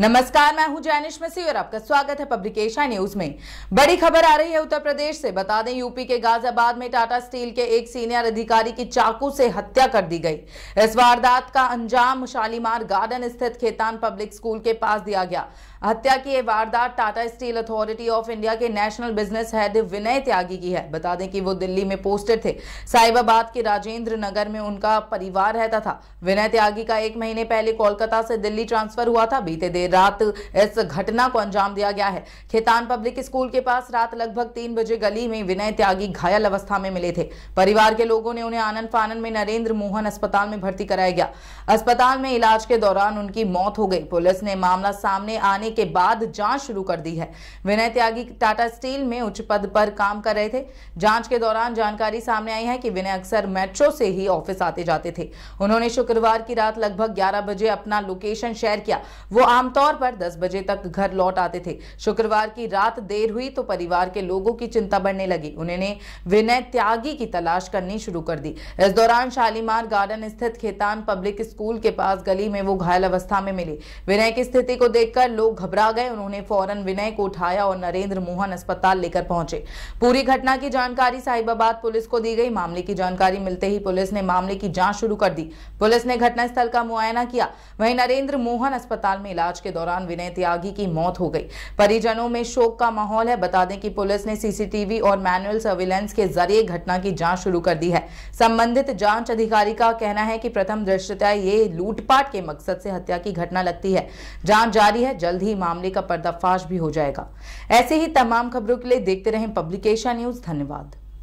नमस्कार मैं हूं जैनिश मसी और आपका स्वागत है पब्लिकेशन न्यूज में बड़ी खबर आ रही है उत्तर प्रदेश से बता दें यूपी के गाजियाबाद में टाटा स्टील के एक सीनियर अधिकारी की चाकू से हत्या कर दी गई इस वारदात का अंजाम शालीमार गार्डन स्थित खेतान पब्लिक स्कूल के पास दिया गया हत्या की यह वारदात Tata steel authority of India के national business head Vinay Tyagi की है बता दें कि वो दिल्ली में पोस्टेड थे साहिबाबाद के राजेंद्र नगर में उनका परिवार रहता था विनय त्यागी का एक महीने पहले कोलकाता से दिल्ली ट्रांसफर हुआ था बीते देर देर रात इस घटना को अंजाम दिया गया है खेतान पब्लिक स्कूल के पास रात लगभग तीन बजे गली में विनय त्यागी घायल अवस्था में मिले थे परिवार के लोगों ने उन्हें आनंद फानंद में नरेंद्र मोहन अस्पताल में भर्ती कराया गया अस्पताल में इलाज के दौरान उनकी मौत हो गई पुलिस ने मामला सामने आने के बाद जांच शुरू कर दी है विनय त्यागी टाटा स्टील में उच्च पद पर काम कर रहे थे जांच के दौरान जानकारी सामने आई है कि विनय अक्सर मेट्रो से ही ऑफिस आते जाते थे उन्होंने शुक्रवार की रात लगभग 11 बजे अपना लोकेशन शेयर किया वो आमतौर आमतौर पर 10 बजे तक घर लौट आते थे शुक्रवार की रात देर हुई तो परिवार के लोगों की चिंता बढ़ने लगी उन्होंने विनय त्यागी की तलाश करनी शुरू कर दी इस दौरान शालीमार गार्डन स्थित खेतान पब्लिक स्कूल के पास गली में वो घायल अवस्था में मिले विनय की स्थिति को देखकर लोग घबरा गए उन्होंने फौरन विनय को उठाया और नरेंद्र मोहन अस्पताल लेकर पहुंचे पूरी घटना की जानकारी साहिबाबाद पुलिस को दी गई मामले की जानकारी मिलते ही पुलिस ने मामले की जांच शुरू कर दी पुलिस ने घटनास्थल का मुआयना किया वहीं नरेंद्र मोहन अस्पताल में इलाज के दौरान विनय त्यागी की मौत हो गई परिजनों में शोक का माहौल है बता दें कि पुलिस ने सीसीटीवी और मैनुअल सर्विलेंस के जरिए घटना की जांच शुरू कर दी है संबंधित जांच अधिकारी का कहना है कि प्रथम दृश्यता ये लूटपाट के मकसद से हत्या की घटना लगती है जांच जारी है जल्द ही मामले का पर्दाफाश भी हो जाएगा ऐसे ही तमाम खबरों के लिए देखते रहे पब्लिकेशन न्यूज धन्यवाद